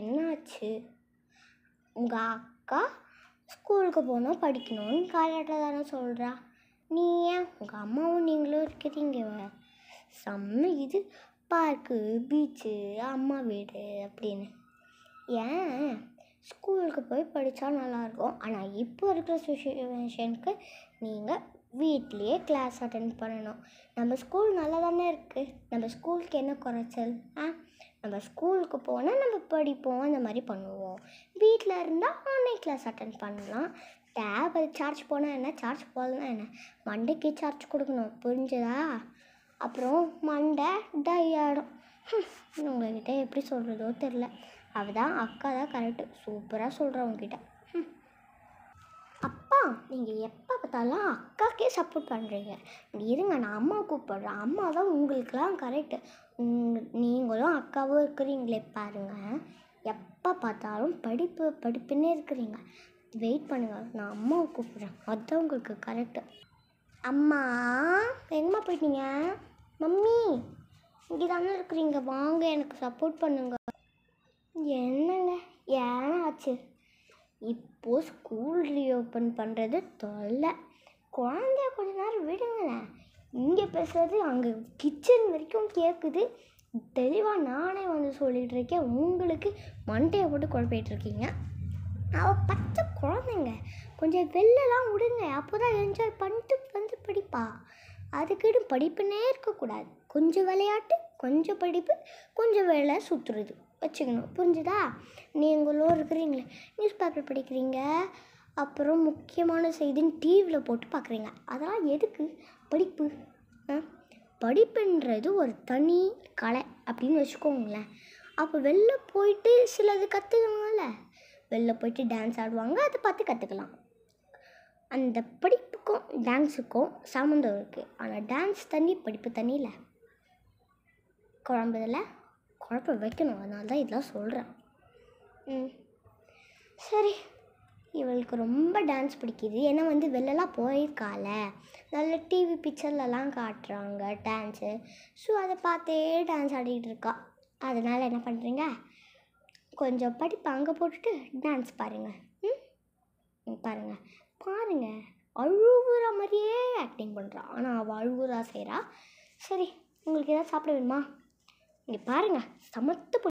என்னாச்சு உங்கள் அக்கா ஸ்கூலுக்கு போனால் படிக்கணும்னு காலாட்ட தானே சொல்கிறா நீ ஏன் உங்கள் அம்மாவும் நீங்களும் இருக்கிறீங்க செம்ம இது பார்க்கு பீச்சு அம்மா வீடு அப்படின்னு ஏன் ஸ்கூலுக்கு போய் படித்தா நல்லாயிருக்கும் ஆனால் இப்போ இருக்கிற சுச்சுவேஷனுக்கு நீங்கள் வீட்லேயே கிளாஸ் அட்டன் பண்ணணும் நம்ம ஸ்கூல் நல்லா தானே இருக்குது நம்ம ஸ்கூலுக்கு என்ன குறைச்சல் ஆ நம்ம ஸ்கூலுக்கு போனால் நம்ம படிப்போம் அந்த மாதிரி பண்ணுவோம் வீட்டில் இருந்தால் ஆன்லைன் கிளாஸ் அட்டன் பண்ணலாம் டேப் சார்ஜ் போனால் என்ன சார்ஜ் போகலன்னா என்ன மண்டைக்கு சார்ஜ் கொடுக்கணும் புரிஞ்சுதா அப்புறம் மண்டை டயாடும் உங்கள்கிட்ட எப்படி சொல்கிறதோ தெரில அவ தான் அக்கா தான் கரெக்டு சூப்பராக சொல்கிறேன் உங்ககிட்ட ம் நீங்கள் எப்போ பார்த்தாலும் அக்காக்கே சப்போர்ட் பண்ணுறீங்க இருங்க நான் அம்மா கூப்பிட்றேன் அம்மா தான் உங்களுக்கெலாம் கரெக்டு நீங்களும் அக்காவும் இருக்கிறீங்களே பாருங்கள் எப்போ பார்த்தாலும் படிப்பு படிப்புன்னே இருக்கிறீங்க வெயிட் பண்ணுங்கள் நான் அம்மாவை கூப்பிட்றேன் அதுதான் உங்களுக்கு கரெக்டு அம்மா எங்கம்மா போயிட்டீங்க மம்மி இங்கே தானே இருக்கிறீங்க வாங்க எனக்கு சப்போர்ட் பண்ணுங்க என்னங்க ஏன் ஆச்சு இப்போது ஸ்கூல் ரீஓப்பன் பண்ணுறது தொல்லை குழந்தைய கொஞ்ச நேரம் விடுங்களேன் இங்கே பேசுகிறது அங்கே கிச்சன் வரைக்கும் கேட்குது தெளிவாக நானே வந்து சொல்லிகிட்டு இருக்கேன் உங்களுக்கு மண்டையை போட்டு குழப்பிகிட்ருக்கீங்க அவள் பச்சை குழந்தைங்க கொஞ்சம் வெளிலலாம் விடுங்க அப்போ தான் என்ஜாய் பண்ணிட்டு வந்து படிப்பா அதுக்கிட்டு படிப்புனே இருக்கக்கூடாது கொஞ்சம் விளையாட்டு கொஞ்சம் படிப்பு கொஞ்சம் வேலை சுற்றுறது வச்சுக்கணும் புரிஞ்சுதா நீங்களும் இருக்கிறீங்களே நியூஸ் பேப்பர் படிக்கிறீங்க அப்புறம் முக்கியமான செய்தின்னு டிவியில் போட்டு பார்க்குறீங்க அதெல்லாம் எதுக்கு படிப்பு படிப்புன்றது ஒரு தனி கலை அப்படின்னு வச்சுக்கோங்களேன் அப்போ வெளில போயிட்டு சிலது கற்றுக்கணும்ல வெளில போயிட்டு டான்ஸ் ஆடுவாங்க அதை பார்த்து கற்றுக்கலாம் அந்த படிப்புக்கும் டான்ஸுக்கும் சம்மந்தம் இருக்குது ஆனால் டான்ஸ் தனி படிப்பு தண்ணியில் குழம்புல குழப்ப வைக்கணும் அதனால தான் இதெல்லாம் சொல்கிறேன் ம் சரி இவளுக்கு ரொம்ப டான்ஸ் பிடிக்குது ஏன்னா வந்து வெளிலலாம் போயிருக்கால நல்ல டிவி பிக்சர்லலாம் காட்டுறாங்க டான்ஸு ஸோ அதை பார்த்தே டான்ஸ் ஆடிக்கிட்டு இருக்கா அதனால் என்ன பண்ணுறீங்க கொஞ்சம் படிப்பு அங்கே போட்டுட்டு டான்ஸ் பாருங்கள் ம் பாருங்கள் பாருங்கள் அழுகுற மாதிரியே ஆக்டிங் பண்ணுறான் ஆனால் அவள் அழுகுறா செய்கிறா சரி உங்களுக்கு எதாவது சாப்பிட வேணுமா இங்கே பாருங்கள் சமத்து